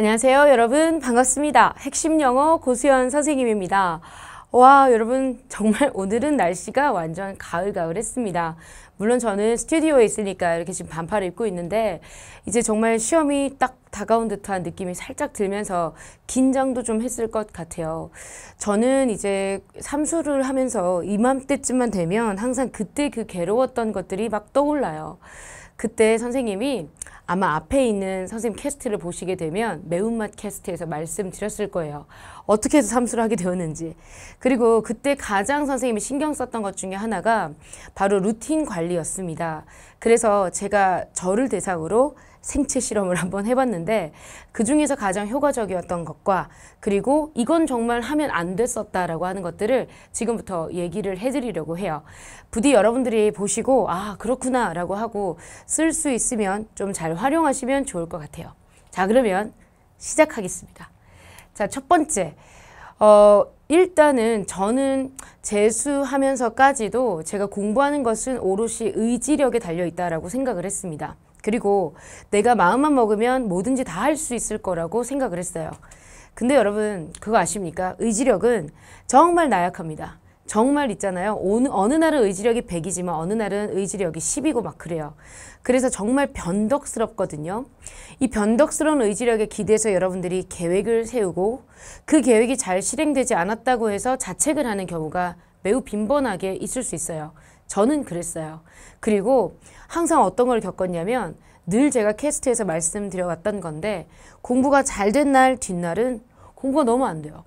안녕하세요 여러분 반갑습니다 핵심 영어 고수연 선생님입니다 와 여러분 정말 오늘은 날씨가 완전 가을가을했습니다 물론 저는 스튜디오에 있으니까 이렇게 지금 반팔을 입고 있는데 이제 정말 시험이 딱 다가온 듯한 느낌이 살짝 들면서 긴장도 좀 했을 것 같아요. 저는 이제 삼수를 하면서 이맘때쯤만 되면 항상 그때 그 괴로웠던 것들이 막 떠올라요. 그때 선생님이 아마 앞에 있는 선생님 캐스트를 보시게 되면 매운맛 캐스트에서 말씀드렸을 거예요. 어떻게 해서 삼수를 하게 되었는지. 그리고 그때 가장 선생님이 신경 썼던 것 중에 하나가 바로 루틴 관리였습니다. 그래서 제가 저를 대상으로 생체 실험을 한번 해봤는데 그 중에서 가장 효과적이었던 것과 그리고 이건 정말 하면 안 됐었다라고 하는 것들을 지금부터 얘기를 해드리려고 해요. 부디 여러분들이 보시고 아 그렇구나 라고 하고 쓸 수 있으면 좀 잘 활용하시면 좋을 것 같아요. 자 그러면 시작하겠습니다. 자 첫 번째 어, 일단은 저는 재수하면서까지도 제가 공부하는 것은 오롯이 의지력에 달려 있다라고 생각을 했습니다. 그리고 내가 마음만 먹으면 뭐든지 다 할 수 있을 거라고 생각을 했어요. 근데 여러분 그거 아십니까? 의지력은 정말 나약합니다. 정말 있잖아요. 어느, 어느 날은 의지력이 100이지만 어느 날은 의지력이 10이고 막 그래요. 그래서 정말 변덕스럽거든요. 이 변덕스러운 의지력에 기대서 여러분들이 계획을 세우고 그 계획이 잘 실행되지 않았다고 해서 자책을 하는 경우가 매우 빈번하게 있을 수 있어요. 저는 그랬어요. 그리고 항상 어떤 걸 겪었냐면 늘 제가 캐스트에서 말씀드려왔던 건데 공부가 잘 된 날 뒷날은 공부가 너무 안 돼요.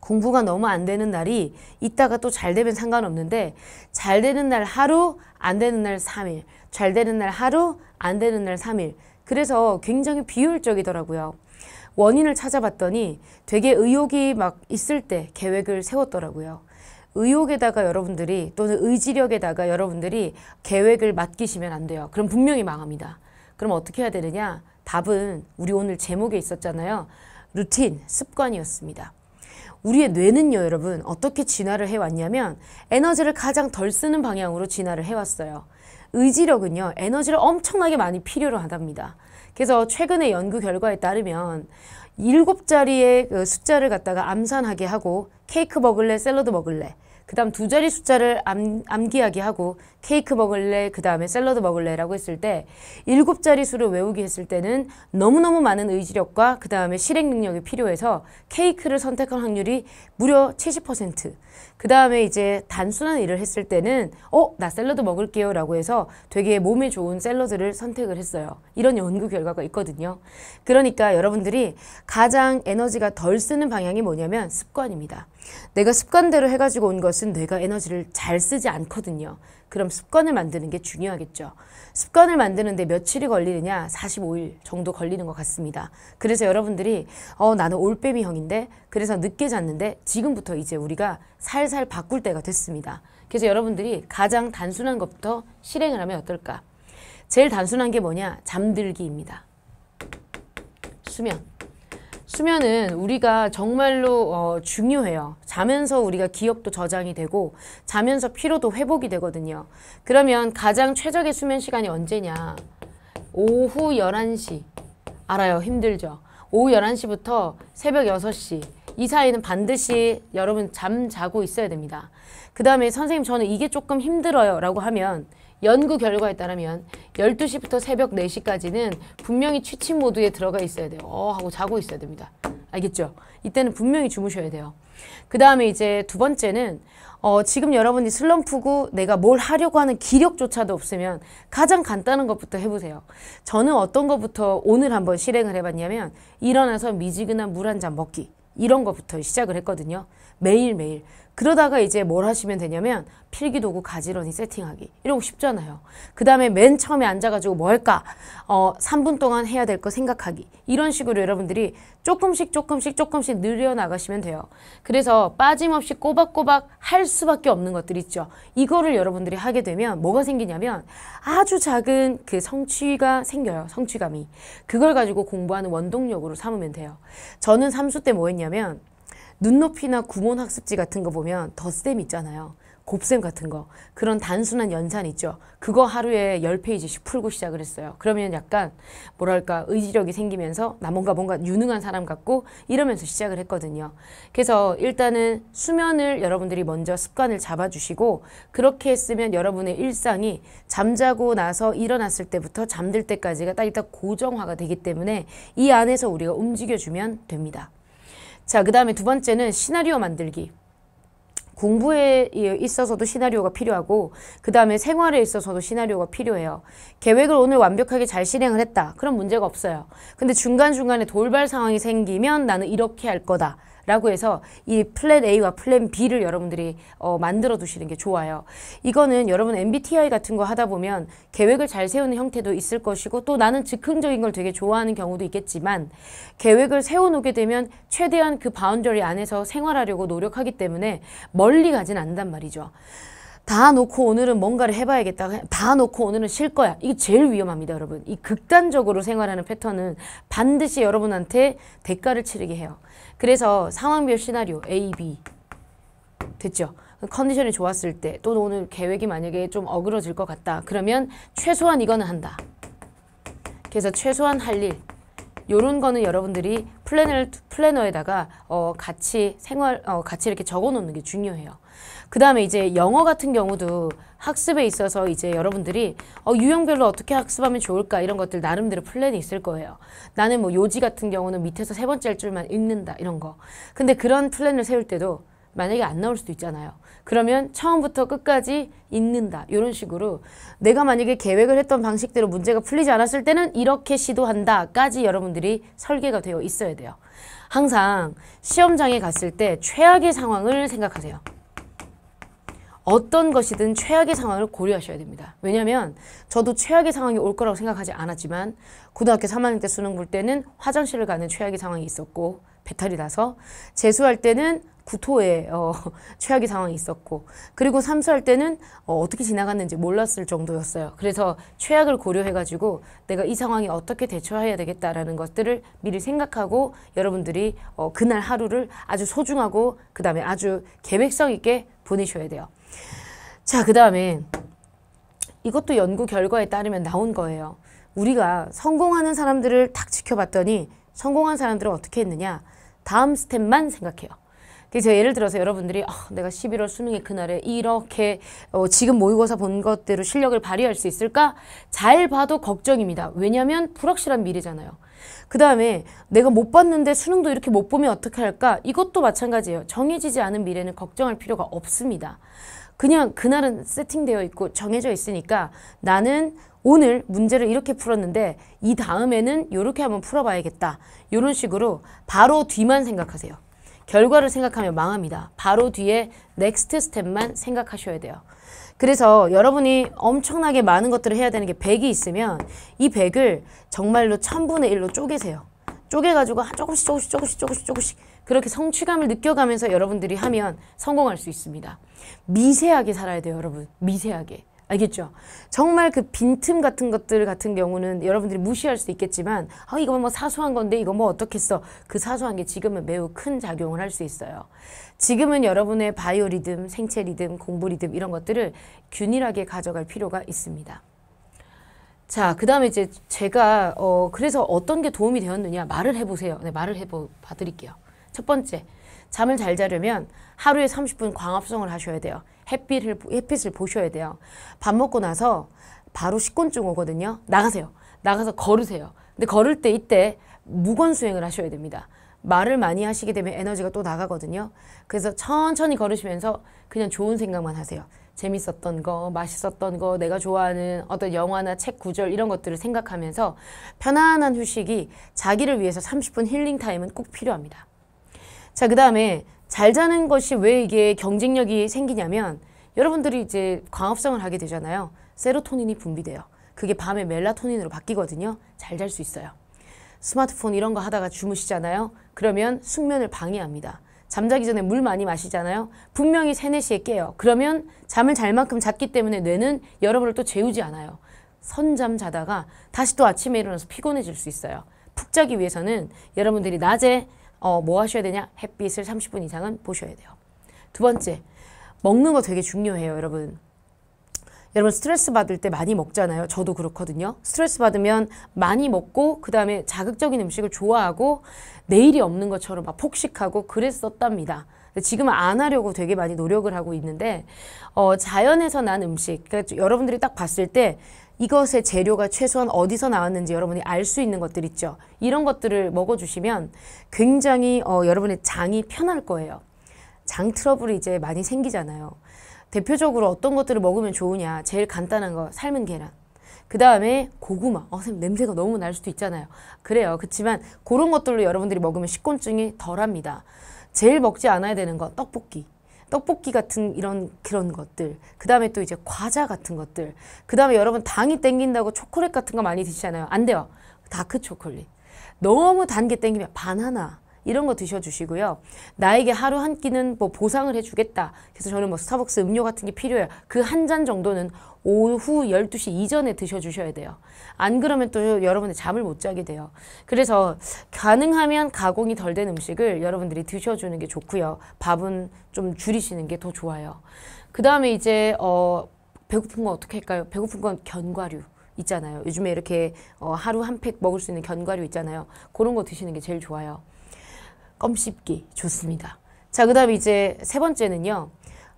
공부가 너무 안 되는 날이 있다가 또 잘 되면 상관없는데 잘 되는 날 하루, 안 되는 날 3일, 잘 되는 날 하루, 안 되는 날 3일. 그래서 굉장히 비효율적이더라고요. 원인을 찾아봤더니 되게 의욕이 막 있을 때 계획을 세웠더라고요. 의욕에다가 여러분들이 또는 의지력에다가 여러분들이 계획을 맡기시면 안 돼요. 그럼 분명히 망합니다. 그럼 어떻게 해야 되느냐? 답은 우리 오늘 제목에 있었잖아요. 루틴, 습관이었습니다. 우리의 뇌는요, 여러분, 어떻게 진화를 해왔냐면 에너지를 가장 덜 쓰는 방향으로 진화를 해왔어요. 의지력은요, 에너지를 엄청나게 많이 필요로 한답니다. 그래서 최근의 연구 결과에 따르면 일곱 자리의 그 숫자를 갖다가 암산하게 하고 케이크 먹을래, 샐러드 먹을래 그 다음 두 자리 숫자를 암, 암기하게 하고 케이크 먹을래 그 다음에 샐러드 먹을래 라고 했을 때 일곱 자리 수를 외우기 했을 때는 너무너무 많은 의지력과 그 다음에 실행 능력이 필요해서 케이크를 선택할 확률이 무려 70%그 다음에 이제 단순한 일을 했을 때는 어? 나 샐러드 먹을게요 라고 해서 되게 몸에 좋은 샐러드를 선택을 했어요. 이런 연구 결과가 있거든요. 그러니까 여러분들이 가장 에너지가 덜 쓰는 방향이 뭐냐면 습관입니다. 내가 습관대로 해가지고 온 것은 것은 뇌가 에너지를 잘 쓰지 않거든요. 그럼 습관을 만드는 게 중요하겠죠. 습관을 만드는데 며칠이 걸리느냐? 45일 정도 걸리는 것 같습니다. 그래서 여러분들이 어 나는 올빼미형인데 그래서 늦게 잤는데 지금부터 이제 우리가 살살 바꿀 때가 됐습니다. 그래서 여러분들이 가장 단순한 것부터 실행을 하면 어떨까? 제일 단순한 게 뭐냐? 잠들기입니다. 수면. 수면은 우리가 정말로 어, 중요해요. 자면서 우리가 기억도 저장이 되고 자면서 피로도 회복이 되거든요. 그러면 가장 최적의 수면 시간이 언제냐? 오후 11시. 알아요. 힘들죠. 오후 11시부터 새벽 6시. 이 사이는 반드시 여러분 잠 자고 있어야 됩니다. 그 다음에 선생님 저는 이게 조금 힘들어요 라고 하면 연구 결과에 따르면 12시부터 새벽 4시까지는 분명히 취침 모드에 들어가 있어야 돼요. 어 하고 자고 있어야 됩니다. 알겠죠? 이때는 분명히 주무셔야 돼요. 그 다음에 이제 두 번째는 어, 지금 여러분이 슬럼프고 내가 뭘 하려고 하는 기력조차도 없으면 가장 간단한 것부터 해보세요. 저는 어떤 것부터 오늘 한번 실행을 해봤냐면 일어나서 미지근한 물 한 잔 먹기 이런 것부터 시작을 했거든요. 매일매일. 그러다가 이제 뭘 하시면 되냐면 필기도구 가지런히 세팅하기 이러고 쉽잖아요. 그 다음에 맨 처음에 앉아가지고 뭐 할까? 어, 3분 동안 해야 될 거 생각하기 이런 식으로 여러분들이 조금씩 조금씩 조금씩 늘려나가시면 돼요. 그래서 빠짐없이 꼬박꼬박 할 수밖에 없는 것들 있죠. 이거를 여러분들이 하게 되면 뭐가 생기냐면 아주 작은 그 성취가 생겨요. 성취감이. 그걸 가지고 공부하는 원동력으로 삼으면 돼요. 저는 삼수 때 뭐 했냐면 눈높이나 구몬 학습지 같은 거 보면 덧셈 있잖아요. 곱셈 같은 거 그런 단순한 연산 있죠. 그거 하루에 1 0페이지씩 풀고 시작을 했어요. 그러면 약간 뭐랄까 의지력이 생기면서 나 뭔가 뭔가 유능한 사람 같고 이러면서 시작을 했거든요. 그래서 일단은 수면을 여러분들이 먼저 습관을 잡아주시고 그렇게 했으면 여러분의 일상이 잠자고 나서 일어났을 때부터 잠들 때까지가 딱 일단 고정화가 되기 때문에 이 안에서 우리가 움직여주면 됩니다. 자, 그 다음에 두 번째는 시나리오 만들기. 공부에 있어서도 시나리오가 필요하고 그 다음에 생활에 있어서도 시나리오가 필요해요. 계획을 오늘 완벽하게 잘 실행을 했다. 그런 문제가 없어요. 근데 중간중간에 돌발 상황이 생기면 나는 이렇게 할 거다. 라고 해서 이 플랜 A와 플랜 B를 여러분들이 어, 만들어 두시는 게 좋아요. 이거는 여러분 MBTI 같은 거 하다 보면 계획을 잘 세우는 형태도 있을 것이고 또 나는 즉흥적인 걸 되게 좋아하는 경우도 있겠지만 계획을 세워놓게 되면 최대한 그 바운더리 안에서 생활하려고 노력하기 때문에 멀리 가진 않는단 말이죠. 다 놓고 오늘은 뭔가를 해봐야겠다. 다 놓고 오늘은 쉴 거야. 이게 제일 위험합니다, 여러분. 이 극단적으로 생활하는 패턴은 반드시 여러분한테 대가를 치르게 해요. 그래서 상황별 시나리오 A, B 됐죠? 컨디션이 좋았을 때 또 오늘 계획이 만약에 좀 어그러질 것 같다. 그러면 최소한 이거는 한다. 그래서 최소한 할 일. 요런 거는 여러분들이 플래너 플래너에다가 어 같이 생활 어 같이 이렇게 적어 놓는 게 중요해요. 그 다음에 이제 영어 같은 경우도 학습에 있어서 이제 여러분들이 어, 유형별로 어떻게 학습하면 좋을까 이런 것들 나름대로 플랜이 있을 거예요. 나는 뭐 요지 같은 경우는 밑에서 세 번째 줄만 읽는다 이런 거. 근데 그런 플랜을 세울 때도 만약에 안 나올 수도 있잖아요. 그러면 처음부터 끝까지 읽는다. 이런 식으로 내가 만약에 계획을 했던 방식대로 문제가 풀리지 않았을 때는 이렇게 시도한다까지 여러분들이 설계가 되어 있어야 돼요. 항상 시험장에 갔을 때 최악의 상황을 생각하세요. 어떤 것이든 최악의 상황을 고려하셔야 됩니다. 왜냐하면 저도 최악의 상황이 올 거라고 생각하지 않았지만 고등학교 3학년 때 수능 볼 때는 화장실을 가는 최악의 상황이 있었고 배탈이 나서 재수할 때는 구토의 어, 최악의 상황이 있었고 그리고 삼수할 때는 어, 어떻게 지나갔는지 몰랐을 정도였어요. 그래서 최악을 고려해가지고 내가 이 상황에 어떻게 대처해야 되겠다라는 것들을 미리 생각하고 여러분들이 어, 그날 하루를 아주 소중하고 그 다음에 아주 계획성 있게 보내셔야 돼요. 자, 그 다음에 이것도 연구 결과에 따르면 나온 거예요. 우리가 성공하는 사람들을 탁 지켜봤더니 성공한 사람들은 어떻게 했느냐. 다음 스텝만 생각해요. 그래서 예를 들어서 여러분들이 아, 내가 11월 수능의 그날에 이렇게 어, 지금 모의고사 본 것대로 실력을 발휘할 수 있을까? 잘 봐도 걱정입니다. 왜냐하면 불확실한 미래잖아요. 그 다음에 내가 못 봤는데 수능도 이렇게 못 보면 어떻게 할까? 이것도 마찬가지예요. 정해지지 않은 미래는 걱정할 필요가 없습니다. 그냥 그날은 세팅되어 있고 정해져 있으니까 나는 오늘 문제를 이렇게 풀었는데 이 다음에는 이렇게 한번 풀어봐야겠다. 이런 식으로 바로 뒤만 생각하세요. 결과를 생각하면 망합니다. 바로 뒤에 넥스트 스텝만 생각하셔야 돼요. 그래서 여러분이 엄청나게 많은 것들을 해야 되는 게 100이 있으면 이 100을 정말로 1000분의 1로 쪼개세요. 쪼개가지고 조금씩 조금씩 조금씩 조금씩 조금씩 그렇게 성취감을 느껴가면서 여러분들이 하면 성공할 수 있습니다. 미세하게 살아야 돼요, 여러분. 미세하게. 알겠죠? 정말 그 빈틈 같은 것들 같은 경우는 여러분들이 무시할 수 있겠지만 아 이거 뭐 사소한 건데 이거 뭐 어떻겠어 그 사소한 게 지금은 매우 큰 작용을 할 수 있어요 지금은 여러분의 바이오 리듬, 생체 리듬, 공부 리듬 이런 것들을 균일하게 가져갈 필요가 있습니다 자, 그 다음에 이제 제가, 어, 그래서 어떤 게 도움이 되었느냐 말을 해보세요. 네, 말을 해봐 드릴게요. 첫 번째, 잠을 잘 자려면 하루에 30분 광합성을 하셔야 돼요. 햇빛을, 햇빛을 보셔야 돼요. 밥 먹고 나서 바로 식곤증 오거든요. 나가세요. 나가서 걸으세요. 근데 걸을 때 이때 무건수행을 하셔야 됩니다. 말을 많이 하시게 되면 에너지가 또 나가거든요. 그래서 천천히 걸으시면서 그냥 좋은 생각만 하세요. 재밌었던 거, 맛있었던 거, 내가 좋아하는 어떤 영화나 책 구절 이런 것들을 생각하면서 편안한 휴식이 자기를 위해서 30분 힐링 타임은 꼭 필요합니다. 자, 그 다음에 잘 자는 것이 왜 이게 경쟁력이 생기냐면 여러분들이 이제 광합성을 하게 되잖아요. 세로토닌이 분비돼요. 그게 밤에 멜라토닌으로 바뀌거든요. 잘 잘 수 있어요. 스마트폰 이런 거 하다가 주무시잖아요. 그러면 숙면을 방해합니다. 잠자기 전에 물 많이 마시잖아요. 분명히 세네시에 깨요. 그러면 잠을 잘 만큼 잤기 때문에 뇌는 여러분을 또 재우지 않아요. 선잠 자다가 다시 또 아침에 일어나서 피곤해질 수 있어요. 푹 자기 위해서는 여러분들이 낮에 어, 뭐 하셔야 되냐? 햇빛을 30분 이상은 보셔야 돼요. 두 번째, 먹는 거 되게 중요해요, 여러분. 여러분 스트레스 받을 때 많이 먹잖아요. 저도 그렇거든요. 스트레스 받으면 많이 먹고 그 다음에 자극적인 음식을 좋아하고 내일이 없는 것처럼 막 폭식하고 그랬었답니다. 지금은 안 하려고 되게 많이 노력을 하고 있는데 어, 자연에서 난 음식 그러니까 여러분들이 딱 봤을 때 이것의 재료가 최소한 어디서 나왔는지 여러분이 알 수 있는 것들 있죠. 이런 것들을 먹어주시면 굉장히 어, 여러분의 장이 편할 거예요. 장 트러블이 이제 많이 생기잖아요. 대표적으로 어떤 것들을 먹으면 좋으냐 제일 간단한 거 삶은 계란 그 다음에 고구마 어 선생님 냄새가 너무 날 수도 있잖아요 그래요 그렇지만 그런 것들로 여러분들이 먹으면 식곤증이 덜합니다 제일 먹지 않아야 되는 거 떡볶이 떡볶이 같은 이런 그런 것들 그 다음에 또 이제 과자 같은 것들 그 다음에 여러분 당이 땡긴다고 초콜릿 같은 거 많이 드시잖아요 안 돼요 다크 초콜릿 너무 단 게 땡기면 바나나 이런 거 드셔주시고요. 나에게 하루 한 끼는 뭐 보상을 해주겠다. 그래서 저는 뭐 스타벅스 음료 같은 게 필요해요. 그 한 잔 정도는 오후 12시 이전에 드셔주셔야 돼요. 안 그러면 또 여러분의 잠을 못 자게 돼요. 그래서 가능하면 가공이 덜 된 음식을 여러분들이 드셔주는 게 좋고요. 밥은 좀 줄이시는 게 더 좋아요. 그 다음에 이제 어 배고픈 건 어떻게 할까요? 배고픈 건 견과류. 있잖아요. 요즘에 이렇게 어, 하루 한 팩 먹을 수 있는 견과류 있잖아요. 그런 거 드시는 게 제일 좋아요. 껌씹기 좋습니다. 자, 그 다음 이제 세 번째는요.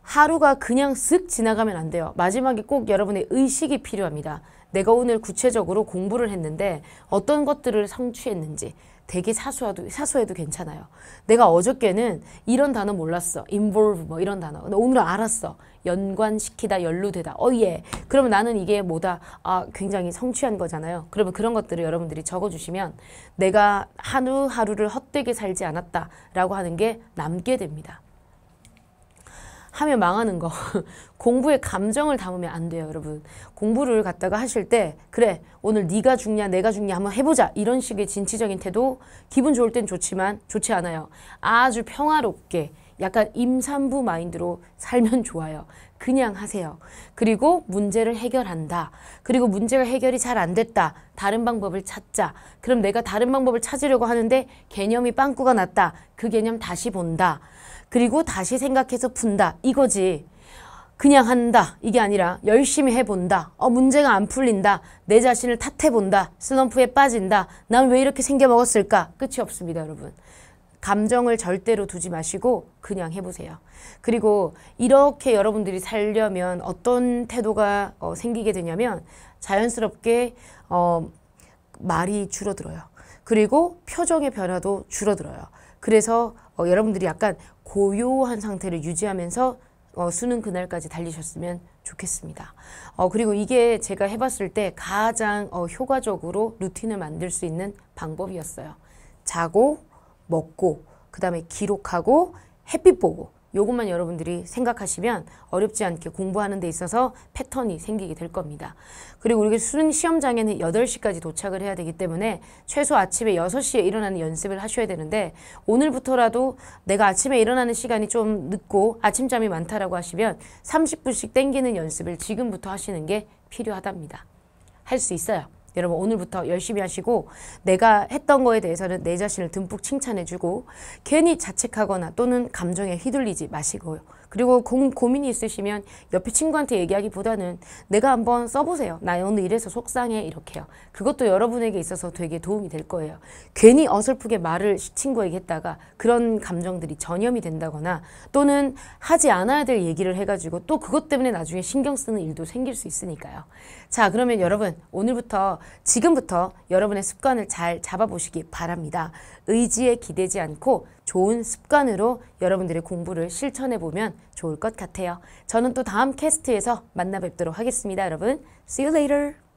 하루가 그냥 쓱 지나가면 안 돼요. 마지막에 꼭 여러분의 의식이 필요합니다. 내가 오늘 구체적으로 공부를 했는데 어떤 것들을 성취했는지 되게 사소해도, 사소해도 괜찮아요. 내가 어저께는 이런 단어 몰랐어. involve 뭐 이런 단어. 근데 오늘 알았어. 연관시키다, 연루되다. 어, 예. 그러면 나는 이게 뭐다. 아, 굉장히 성취한 거잖아요. 그러면 그런 것들을 여러분들이 적어주시면 내가 하루하루를 헛되게 살지 않았다라고 하는 게 남게 됩니다. 하면 망하는 거. 공부에 감정을 담으면 안 돼요, 여러분. 공부를 갖다가 하실 때 그래, 오늘 네가 죽냐, 내가 죽냐 한번 해보자. 이런 식의 진취적인 태도 기분 좋을 땐 좋지만 좋지 않아요. 아주 평화롭게 약간 임산부 마인드로 살면 좋아요. 그냥 하세요. 그리고 문제를 해결한다. 그리고 문제가 해결이 잘 안 됐다. 다른 방법을 찾자. 그럼 내가 다른 방법을 찾으려고 하는데 개념이 빵꾸가 났다. 그 개념 다시 본다. 그리고 다시 생각해서 푼다. 이거지. 그냥 한다. 이게 아니라 열심히 해본다. 어, 문제가 안 풀린다. 내 자신을 탓해본다. 슬럼프에 빠진다. 난 왜 이렇게 생겨먹었을까? 끝이 없습니다, 여러분. 감정을 절대로 두지 마시고 그냥 해보세요. 그리고 이렇게 여러분들이 살려면 어떤 태도가 어, 생기게 되냐면 자연스럽게 어, 말이 줄어들어요. 그리고 표정의 변화도 줄어들어요. 그래서 어, 여러분들이 약간 고요한 상태를 유지하면서 어, 수능 그날까지 달리셨으면 좋겠습니다. 어, 그리고 이게 제가 해봤을 때 가장 어, 효과적으로 루틴을 만들 수 있는 방법이었어요. 자고, 먹고, 그 다음에 기록하고, 햇빛 보고, 요것만 여러분들이 생각하시면 어렵지 않게 공부하는 데 있어서 패턴이 생기게 될 겁니다. 그리고 우리 수능 시험장에는 8시까지 도착을 해야 되기 때문에 최소 아침에 6시에 일어나는 연습을 하셔야 되는데 오늘부터라도 내가 아침에 일어나는 시간이 좀 늦고 아침잠이 많다라고 하시면 30분씩 땡기는 연습을 지금부터 하시는 게 필요하답니다. 할 수 있어요. 여러분 오늘부터 열심히 하시고 내가 했던 거에 대해서는 내 자신을 듬뿍 칭찬해주고 괜히 자책하거나 또는 감정에 휘둘리지 마시고요. 그리고 고, 고민이 있으시면 옆에 친구한테 얘기하기보다는 내가 한번 써보세요. 나 오늘 이래서 속상해 이렇게요. 그것도 여러분에게 있어서 되게 도움이 될 거예요. 괜히 어설프게 말을 친구에게 했다가 그런 감정들이 전염이 된다거나 또는 하지 않아야 될 얘기를 해가지고 또 그것 때문에 나중에 신경 쓰는 일도 생길 수 있으니까요. 자 그러면 여러분 오늘부터 지금부터 여러분의 습관을 잘 잡아보시기 바랍니다. 의지에 기대지 않고 좋은 습관으로 여러분들의 공부를 실천해 보면 좋을 것 같아요. 저는 또 다음 캐스트에서 만나 뵙도록 하겠습니다, 여러분. See you later.